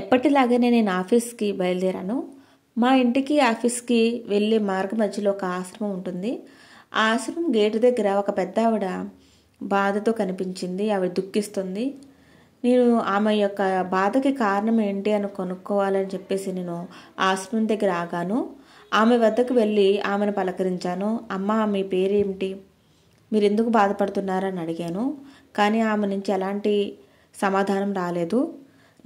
ఎప్పటిలాగానే నేను ఆఫీస్కి బయలుదేరాను మా ఇంటికి ఆఫీస్కి వెళ్ళే మార్గ మధ్యలో ఒక ఆశ్రమం ఉంటుంది ఆ ఆశ్రమం గేటు దగ్గర ఒక పెద్ద ఆవిడ బాధతో కనిపించింది ఆవిడ దుఃఖిస్తుంది నేను ఆమె యొక్క బాధకి కారణం ఏంటి అని కొనుక్కోవాలని చెప్పేసి నేను ఆశ్రమం దగ్గర ఆగాను ఆమె వద్దకు వెళ్ళి ఆమెను పలకరించాను అమ్మ మీ పేరేమిటి మీరు ఎందుకు బాధపడుతున్నారని అడిగాను కానీ ఆమె నుంచి ఎలాంటి సమాధానం రాలేదు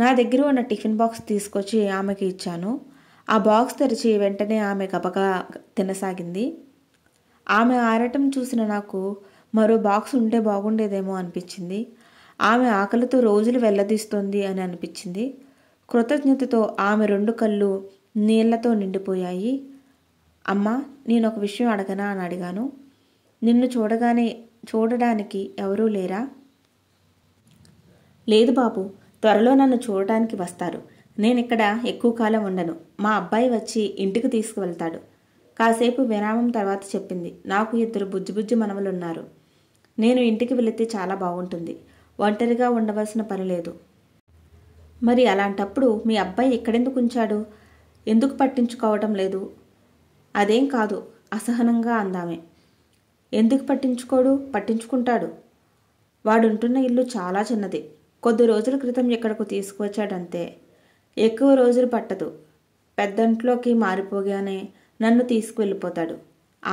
నా దగ్గర ఉన్న టిఫిన్ బాక్స్ తీసుకొచ్చి ఆమెకి ఇచ్చాను ఆ బాక్స్ తెరిచి వెంటనే ఆమె గబగా తినసాగింది ఆమె ఆరటం చూసిన నాకు మరో బాక్స్ ఉంటే బాగుండేదేమో అనిపించింది ఆమె ఆకలితో రోజులు వెళ్ళదీస్తోంది అని అనిపించింది కృతజ్ఞతతో ఆమె రెండు కళ్ళు నీళ్లతో నిండిపోయాయి అమ్మ నేను ఒక విషయం అడగనా అని అడిగాను నిన్ను చూడగానే చూడడానికి ఎవరూ లేరా లేదు బాబు త్వరలో నన్ను చూడటానికి వస్తారు నేనిక్కడ ఎక్కువ కాలం ఉండను మా అబ్బాయి వచ్చి ఇంటికి తీసుకువెళ్తాడు కాసేపు విరామం తర్వాత చెప్పింది నాకు ఇద్దరు బుజ్జిబుజ్జి మనవలున్నారు నేను ఇంటికి వెళితే చాలా బాగుంటుంది ఒంటరిగా ఉండవలసిన పని లేదు మరి అలాంటప్పుడు మీ అబ్బాయి ఎక్కడెందుకు ఉంచాడు ఎందుకు పట్టించుకోవటం లేదు అదేం కాదు అసహనంగా అందామే ఎందుకు పట్టించుకోడు పట్టించుకుంటాడు వాడుంటున్న ఇల్లు చాలా చిన్నది కొద్ది రోజుల క్రితం ఇక్కడకు తీసుకువచ్చాడంతే ఎక్కువ రోజులు పట్టదు పెద్దంట్లోకి మారిపోగానే నన్ను తీసుకువెళ్ళిపోతాడు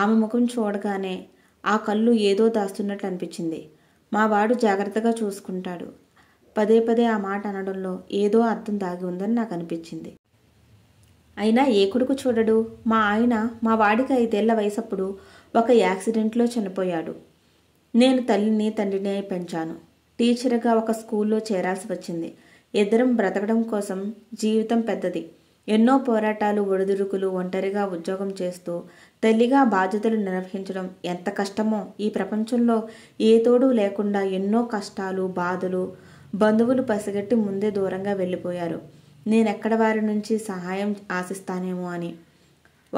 ఆమె ముఖం చూడగానే ఆ కళ్ళు ఏదో దాస్తున్నట్లు అనిపించింది మా వాడు జాగ్రత్తగా చూసుకుంటాడు పదే పదే ఆ మాట అనడంలో ఏదో అర్థం దాగి ఉందని నాకు అనిపించింది అయినా ఏ కొడుకు చూడడు మా ఆయన మా వాడికి ఐదేళ్ల వయసప్పుడు ఒక యాక్సిడెంట్లో చనిపోయాడు నేను తల్లిని తండ్రిని పెంచాను టీచర్గా ఒక స్కూల్లో చేరాల్సి వచ్చింది ఇద్దరం బ్రతకడం కోసం జీవితం పెద్దది ఎన్నో పోరాటాలు ఒడిదుడుకులు ఒంటరిగా ఉద్యోగం చేస్తూ తల్లిగా బాధ్యతలు నిర్వహించడం ఎంత కష్టమో ఈ ప్రపంచంలో ఏ తోడు లేకుండా ఎన్నో కష్టాలు బాధలు బంధువులు పసిగట్టి ముందే దూరంగా వెళ్ళిపోయారు నేనెక్కడ వారి నుంచి సహాయం ఆశిస్తానేమో అని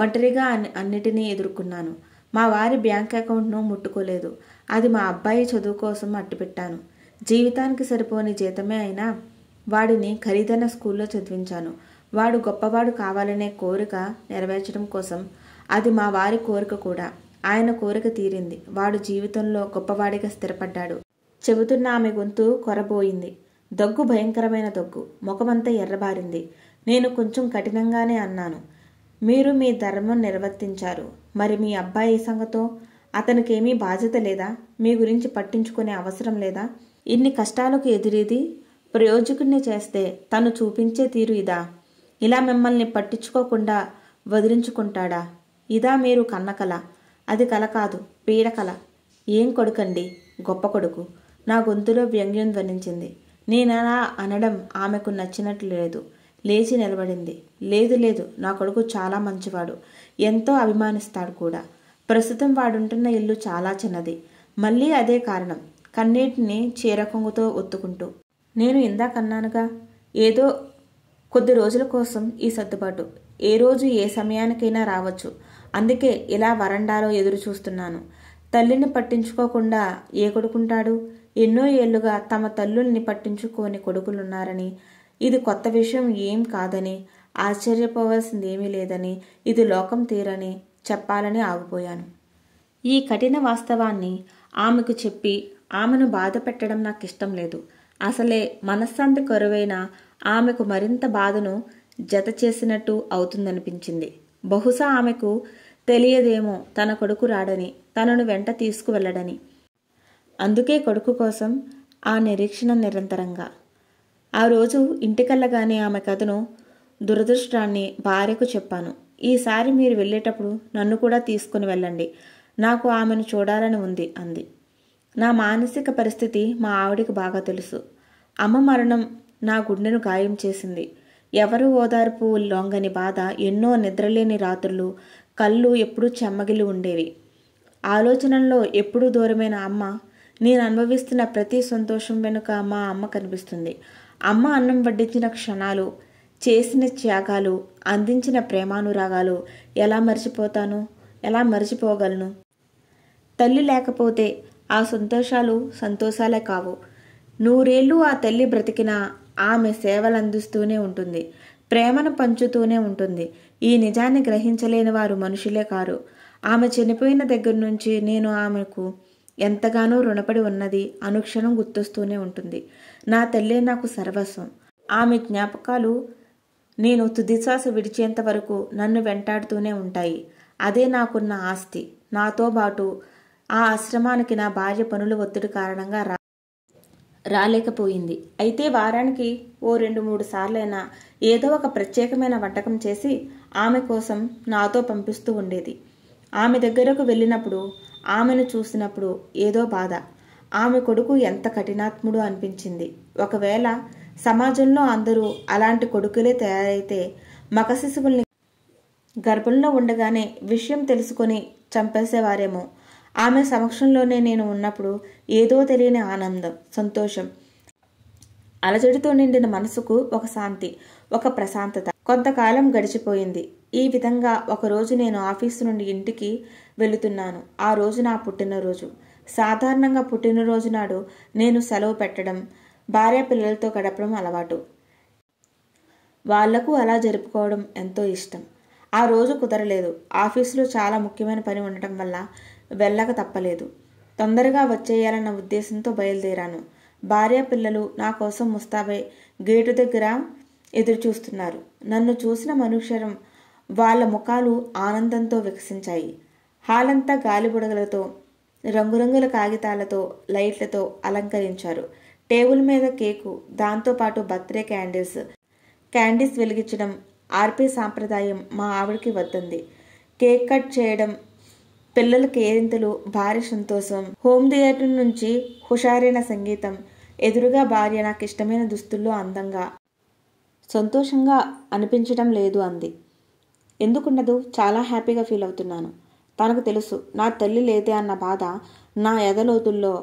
ఒంటరిగా అన్నిటినీ ఎదుర్కొన్నాను మా వారి బ్యాంక్ అకౌంట్ను ముట్టుకోలేదు అది మా అబ్బాయి చదువు కోసం అట్టుపెట్టాను జీవితానికి సరిపోని జీతమే అయినా వాడిని ఖరీదైన స్కూల్లో చదివించాను వాడు గొప్పవాడు కావాలనే కోరిక నెరవేర్చడం కోసం అది మా వారి కోరిక కూడా ఆయన కోరిక తీరింది వాడు జీవితంలో గొప్పవాడిగా స్థిరపడ్డాడు చెబుతున్న ఆమె గొంతు కొరబోయింది దగ్గు భయంకరమైన దగ్గు ముఖమంతా ఎర్రబారింది నేను కొంచెం కఠినంగానే అన్నాను మీరు మీ ధర్మం నిర్వర్తించారు మరి మీ అబ్బాయి సంగతో అతనికేమీ బాధ్యత లేదా మీ గురించి పట్టించుకునే అవసరం లేదా ఇన్ని కష్టాలకు ఎదురేది ప్రయోజకుడిని చేస్తే తను చూపించే తీరు ఇదా ఇలా మిమ్మల్ని పట్టించుకోకుండా వదిలించుకుంటాడా ఇదా మీరు కన్నకల అది కల కాదు పీడకల ఏం కొడుకండి గొప్ప కొడుకు నా గొంతులో వ్యంగ్యం ధ్వనించింది నేనలా అనడం ఆమెకు నచ్చినట్లు లేదు లేచి నిలబడింది లేదు లేదు నా కొడుకు చాలా మంచివాడు ఎంతో అభిమానిస్తాడు కూడా ప్రస్తుతం వాడుంటున్న ఇల్లు చాలా చిన్నది మళ్ళీ అదే కారణం కన్నీటిని చీరకొంగుతో ఒత్తుకుంటూ నేను ఇందాకన్నానుగా ఏదో కొద్ది రోజుల కోసం ఈ సర్దుబాటు ఏ రోజు ఏ సమయానికైనా రావచ్చు అందుకే ఇలా వరండాలో ఎదురు చూస్తున్నాను తల్లిని పట్టించుకోకుండా ఏ కొడుకుంటాడు ఎన్నో ఏళ్లుగా తమ తల్లుల్ని పట్టించుకోని కొడుకులున్నారని ఇది కొత్త విషయం ఏం కాదని ఆశ్చర్యపోవాల్సిందేమీ లేదని ఇది లోకం తీరని చెప్పాలని ఆగిపోయాను ఈ కఠిన వాస్తవాన్ని ఆమెకు చెప్పి ఆమెను బాధ పెట్టడం నాకు ఇష్టం లేదు అసలే మనశ్శాంతి కొరవైన ఆమెకు మరింత బాధను జత చేసినట్టు అవుతుందనిపించింది బహుశా ఆమెకు తెలియదేమో తన కొడుకు రాడని తనను వెంట తీసుకువెళ్ళడని అందుకే కొడుకు కోసం ఆ నిరీక్షణ నిరంతరంగా ఆ రోజు ఇంటికెళ్ళగానే ఆమె కథను దురదృష్టాన్ని భార్యకు చెప్పాను ఈసారి మీరు వెళ్ళేటప్పుడు నన్ను కూడా తీసుకుని వెళ్ళండి నాకు ఆమెను చూడాలని ఉంది అంది నా మానసిక పరిస్థితి మా ఆవిడికి బాగా తెలుసు అమ్మ మరణం నా గుండెను గాయం చేసింది ఎవరు ఓదార్పు లొంగని బాధ ఎన్నో నిద్రలేని రాత్రులు కళ్ళు ఎప్పుడూ చెమ్మగిలి ఉండేవి ఆలోచనల్లో ఎప్పుడూ దూరమైన అమ్మ నేను అనుభవిస్తున్న ప్రతి సంతోషం వెనుక మా అమ్మ కనిపిస్తుంది అమ్మ అన్నం వడ్డించిన క్షణాలు చేసిన త్యాగాలు అందించిన ప్రేమానురాగాలు ఎలా మర్చిపోతాను ఎలా మర్చిపోగలను తల్లి లేకపోతే ఆ సంతోషాలు సంతోషాలే కావు నూరేళ్ళు ఆ తల్లి బ్రతికినా ఆమె సేవలు అందిస్తూనే ఉంటుంది ప్రేమను పంచుతూనే ఉంటుంది ఈ నిజాన్ని గ్రహించలేని వారు మనుషులే కారు ఆమె చనిపోయిన దగ్గర నుంచి నేను ఆమెకు ఎంతగానో రుణపడి ఉన్నది అనుక్షణం గుర్తొస్తూనే ఉంటుంది నా తల్లే నాకు సర్వస్వం ఆమె జ్ఞాపకాలు నేను తుదిశ్వాస విడిచేంత వరకు నన్ను వెంటాడుతూనే ఉంటాయి అదే నాకున్న ఆస్తి నాతో పాటు ఆ ఆశ్రమానికి నా భార్య పనుల ఒత్తిడి కారణంగా రా రాలేకపోయింది అయితే వారానికి ఓ రెండు మూడు సార్లైనా ఏదో ఒక ప్రత్యేకమైన వంటకం చేసి ఆమె కోసం నాతో పంపిస్తూ ఉండేది ఆమె దగ్గరకు వెళ్ళినప్పుడు ఆమెను చూసినప్పుడు ఏదో బాధ ఆమె కొడుకు ఎంత కఠినాత్ముడు అనిపించింది ఒకవేళ సమాజంలో అందరూ అలాంటి కొడుకులే తయారైతే మగ శిశువుల్ని గర్భంలో ఉండగానే విషయం తెలుసుకొని చంపేసేవారేమో ఆమె సమక్షంలోనే నేను ఉన్నప్పుడు ఏదో తెలియని ఆనందం సంతోషం అలజడితో నిండిన మనసుకు ఒక శాంతి ఒక ప్రశాంతత కొంతకాలం గడిచిపోయింది ఈ విధంగా ఒకరోజు నేను ఆఫీసు నుండి ఇంటికి వెళుతున్నాను ఆ రోజు నా పుట్టినరోజు సాధారణంగా పుట్టినరోజు నాడు నేను సెలవు పెట్టడం భార్య పిల్లలతో గడపడం అలవాటు వాళ్లకు అలా జరుపుకోవడం ఎంతో ఇష్టం ఆ రోజు కుదరలేదు ఆఫీసులో చాలా ముఖ్యమైన పని ఉండటం వల్ల వెళ్ళక తప్పలేదు తొందరగా వచ్చేయాలన్న ఉద్దేశంతో బయలుదేరాను భార్య పిల్లలు నా కోసం ముస్తాబై గేటు దగ్గర ఎదురు చూస్తున్నారు నన్ను చూసిన మనుషరం వాళ్ళ ముఖాలు ఆనందంతో వికసించాయి హాలంతా గాలిబుడగలతో రంగురంగుల కాగితాలతో లైట్లతో అలంకరించారు టేబుల్ మీద కేకు దాంతోపాటు బర్త్డే క్యాండిల్స్ క్యాండిల్స్ వెలిగించడం ఆర్పే సాంప్రదాయం మా ఆవిడకి వద్దంది కేక్ కట్ చేయడం పిల్లల కేరింతలు భారీ సంతోషం హోమ్ థియేటర్ నుంచి హుషారైన సంగీతం ఎదురుగా భార్య నాకు ఇష్టమైన దుస్తుల్లో అందంగా సంతోషంగా అనిపించడం లేదు అంది ఎందుకున్నదు చాలా హ్యాపీగా ఫీల్ అవుతున్నాను తనకు తెలుసు నా తల్లి లేదే అన్న బాధ నా ఎదలోతుల్లో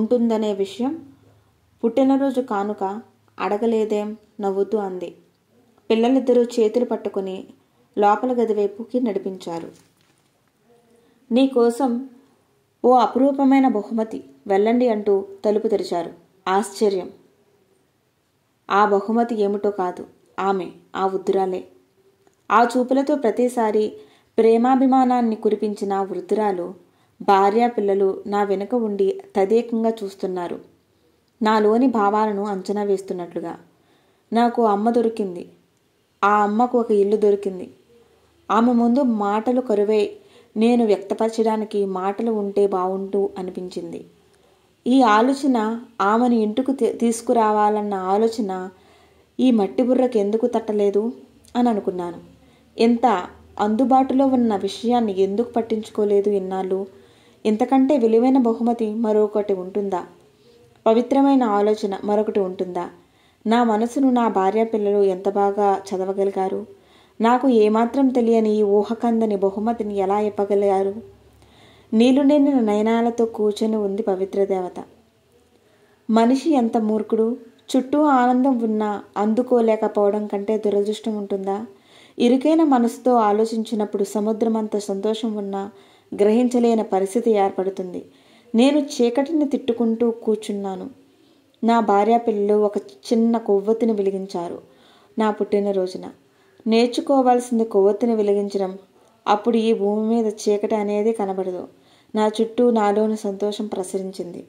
ఉంటుందనే విషయం పుట్టినరోజు కానుక అడగలేదేం నవ్వుతూ అంది పిల్లలిద్దరూ చేతులు పట్టుకుని లోపల గదివైపుకి నడిపించారు నీకోసం ఓ అపురూపమైన బహుమతి వెళ్ళండి అంటూ తలుపు తెరిచారు ఆశ్చర్యం ఆ బహుమతి ఏమిటో కాదు ఆమె ఆ వృద్ధురాలే ఆ చూపులతో ప్రతిసారి ప్రేమాభిమానాన్ని కురిపించిన వృద్ధురాలు భార్య పిల్లలు నా వెనుక ఉండి తదేకంగా చూస్తున్నారు నాలోని భావాలను అంచనా వేస్తున్నట్లుగా నాకు అమ్మ దొరికింది ఆ అమ్మకు ఒక ఇల్లు దొరికింది ఆమె ముందు మాటలు కరువై నేను వ్యక్తపరచడానికి మాటలు ఉంటే బాగుంటూ అనిపించింది ఈ ఆలోచన ఆమెను ఇంటికి తీసుకురావాలన్న ఆలోచన ఈ మట్టి బుర్రకు ఎందుకు తట్టలేదు అని అనుకున్నాను ఎంత అందుబాటులో ఉన్న విషయాన్ని ఎందుకు పట్టించుకోలేదు ఇన్నాళ్ళు ఇంతకంటే విలువైన బహుమతి మరొకటి ఉంటుందా పవిత్రమైన ఆలోచన మరొకటి ఉంటుందా నా మనసును నా భార్య పిల్లలు ఎంత బాగా చదవగలిగారు నాకు ఏమాత్రం తెలియని ఈ ఊహకందని బహుమతిని ఎలా ఇవ్వగలిగారు నీళ్లు నిండిన నయనాలతో కూర్చొని ఉంది పవిత్రదేవత మనిషి ఎంత మూర్ఖుడు చుట్టూ ఆనందం ఉన్నా అందుకోలేకపోవడం కంటే దురదృష్టం ఉంటుందా ఇరుకైన మనసుతో ఆలోచించినప్పుడు సముద్రమంత సంతోషం ఉన్నా గ్రహించలేని పరిస్థితి ఏర్పడుతుంది నేను చీకటిని తిట్టుకుంటూ కూర్చున్నాను నా భార్య పిల్లలు ఒక చిన్న కొవ్వొత్తిని వెలిగించారు నా పుట్టినరోజున నేర్చుకోవాల్సింది కొవ్వొత్తిని వెలిగించడం అప్పుడు ఈ భూమి మీద చీకటి అనేది కనబడదు నా చుట్టూ నాలోని సంతోషం ప్రసరించింది